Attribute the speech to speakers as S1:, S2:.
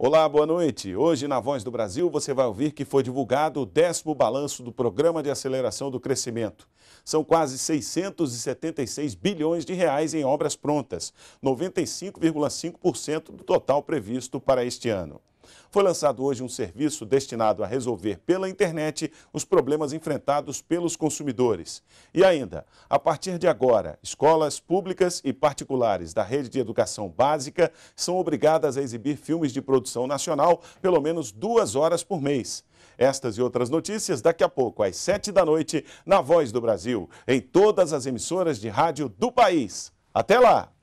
S1: Olá, boa noite. Hoje, na Voz do Brasil, você vai ouvir que foi divulgado o décimo balanço do Programa de Aceleração do Crescimento. São quase 676 bilhões de reais em obras prontas, 95,5% do total previsto para este ano. Foi lançado hoje um serviço destinado a resolver pela internet os problemas enfrentados pelos consumidores. E ainda, a partir de agora, escolas públicas e particulares da rede de educação básica são obrigadas a exibir filmes de produção nacional pelo menos duas horas por mês. Estas e outras notícias daqui a pouco, às sete da noite, na Voz do Brasil, em todas as emissoras de rádio do país. Até lá!